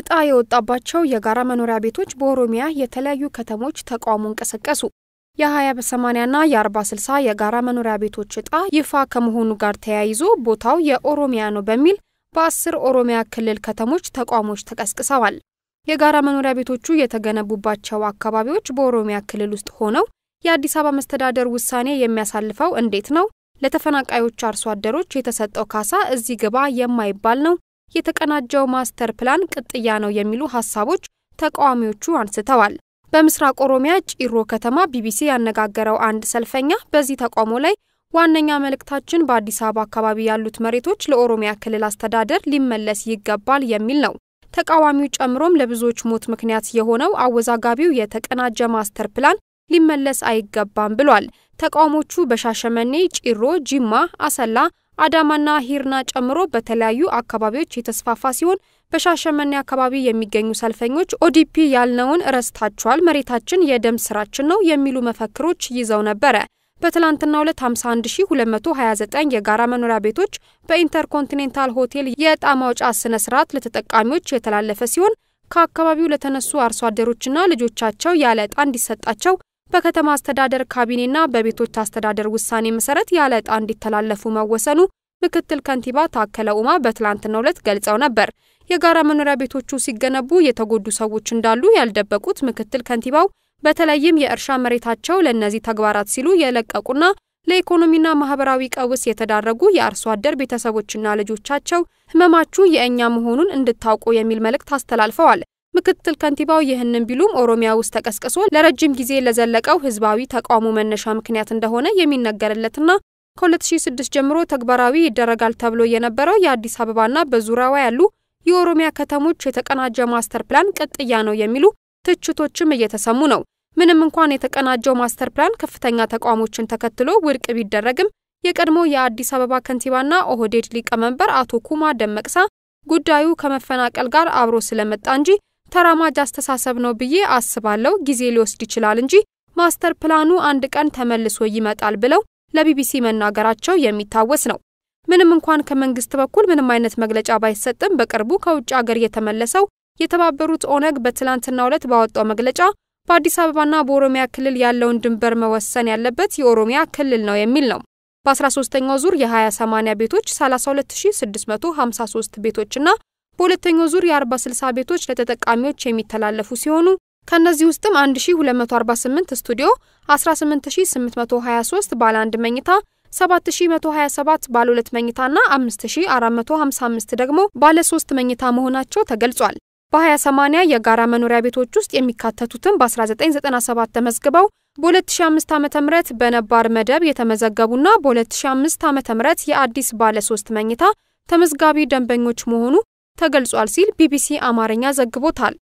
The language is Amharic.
እጣ የወጣባቸው የጋራ መኖሪያ ቤቶች በኦሮሚያ የተለያዩ ከተሞች ተቃውሞ እንቀሰቀሱ። የ20 በ80 ና የ40 60 የጋራ መኖሪያ ቤቶች እጣ ይፋ ከመሆኑ ጋር ተያይዞ ቦታው የኦሮሚያ ነው በሚል በአስር ኦሮሚያ ክልል ከተሞች ተቃውሞዎች ተቀስቅሰዋል። የጋራ መኖሪያ ቤቶቹ የተገነቡባቸው አካባቢዎች በኦሮሚያ ክልል ውስጥ ሆነው የአዲስ አበባ መስተዳደር ውሳኔ የሚያሳልፈው እንዴት ነው? ለተፈናቃዮች አርሶ አደሮች የተሰጠው ካሳ እዚህ ግባ የማይባል ነው። የተቀናጀው ማስተር ፕላን ቅጥያ ነው የሚሉ ሀሳቦች ተቃዋሚዎቹ አንስተዋል። በምስራቅ ኦሮሚያ ጭሮ ከተማ ቢቢሲ ያነጋገረው አንድ ሰልፈኛ በዚህ ተቃውሞ ላይ ዋነኛ መልእክታችን በአዲስ አበባ አካባቢ ያሉት መሬቶች ለኦሮሚያ ክልል አስተዳደር ሊመለስ ይገባል የሚል ነው። ተቃዋሚው ጨምሮም ለብዙዎች ሞት ምክንያት የሆነው አወዛጋቢው የተቀናጀ ማስተር ፕላን ሊመለስ አይገባም ብሏል። ተቃውሞቹ በሻሸመኔ፣ ጭሮ፣ ጂማ፣ አሰላ፣ አዳማና ሂርና ጨምሮ በተለያዩ አካባቢዎች የተስፋፋ ሲሆን በሻሸመኔ አካባቢ የሚገኙ ሰልፈኞች ኦዲፒ ያልነውን ረስታችኋል፣ መሬታችን የደም ስራችን ነው የሚሉ መፈክሮች ይዘው ነበረ። በትላንትና ሁለት 51229 የጋራ መኖሪያ ቤቶች በኢንተርኮንቲኔንታል ሆቴል የእጣ ማውጫ ስነ ስርዓት ለተጠቃሚዎች የተላለፈ ሲሆን ከአካባቢው ለተነሱ አርሶ አደሮችና ልጆቻቸው ያለ እጣ እንዲሰጣቸው በከተማ አስተዳደር ካቢኔና በቤቶች አስተዳደር ውሳኔ መሰረት ያለ እንዲተላለፉ መወሰኑ ምክትል ከንቲባ ታከለ ኡማ በትላንትናው ዕለት ገልጸው ነበር። የጋራ መኖሪያ ቤቶቹ ሲገነቡ የተጎዱ ሰዎች እንዳሉ ያልደበቁት ምክትል ከንቲባው በተለይም የእርሻ መሬታቸው ለእነዚህ ተግባራት ሲሉ የለቀቁና ለኢኮኖሚና ማህበራዊ ቀውስ የተዳረጉ የአርሶ አደር ቤተሰቦችና ልጆቻቸው ህመማችሁ የእኛ መሆኑን እንድታውቁ የሚል መልእክት አስተላልፈዋል። ምክትል ከንቲባው ይህንን ቢሉም ኦሮሚያ ውስጥ ተቀስቅሶ ለረጅም ጊዜ ለዘለቀው ህዝባዊ ተቃውሞ መነሻ ምክንያት እንደሆነ የሚነገርለትና ከ2006 ጀምሮ ተግባራዊ ይደረጋል ተብሎ የነበረው የአዲስ አበባና በዙሪያዋ ያሉ የኦሮሚያ ከተሞች የተቀናጀ ማስተር ፕላን ቅጥያ ነው የሚሉ ትችቶችም እየተሰሙ ነው። ምንም እንኳን የተቀናጀው ማስተር ፕላን ከፍተኛ ተቃውሞችን ተከትሎ ውድቅ ቢደረግም የቀድሞ የአዲስ አበባ ከንቲባና ኦህዴድ ሊቀመንበር አቶ ኩማ ደመቅሳ ጉዳዩ ከመፈናቀል ጋር አብሮ ስለመጣ እንጂ ተራማጅ አስተሳሰብ ነው ብዬ አስባለሁ። ጊዜ ሊወስድ ይችላል እንጂ ማስተር ፕላኑ አንድ ቀን ተመልሶ ይመጣል ብለው ለቢቢሲ መናገራቸው የሚታወስ ነው። ምንም እንኳን ከመንግስት በኩል ምንም አይነት መግለጫ ባይሰጥም በቅርቡ ከውጭ አገር የተመለሰው የተባበሩት ኦነግ በትላንትናው ዕለት ባወጣው መግለጫ በአዲስ አበባና በኦሮሚያ ክልል ያለውን ድንበር መወሰን ያለበት የኦሮሚያ ክልል ነው የሚል ነው። በ13ኛው ዙር የ20/80 ቤቶች 32653 ቤቶችና በሁለተኛው ዙር የ40/60 ቤቶች ለተጠቃሚዎች የሚተላለፉ ሲሆኑ ከእነዚህ ውስጥም 1248 ስቱዲዮ፣ 18823 ባለ አንድ መኝታ 7127 ባለ 2 ና 5455 ደግሞ ባለ 3 መኝታ መሆናቸው ተገልጿል። በ2080 የጋራ መኖሪያ ቤቶች ውስጥ የሚካተቱትም በ1997 ተመዝግበው በ2005 ም በነባር መደብ የተመዘገቡና በ2005 ም የአዲስ ባለ 3 መኝታ ተመዝጋቢ ደንበኞች መሆኑ ተገልጿል ሲል ቢቢሲ አማርኛ ዘግቦታል።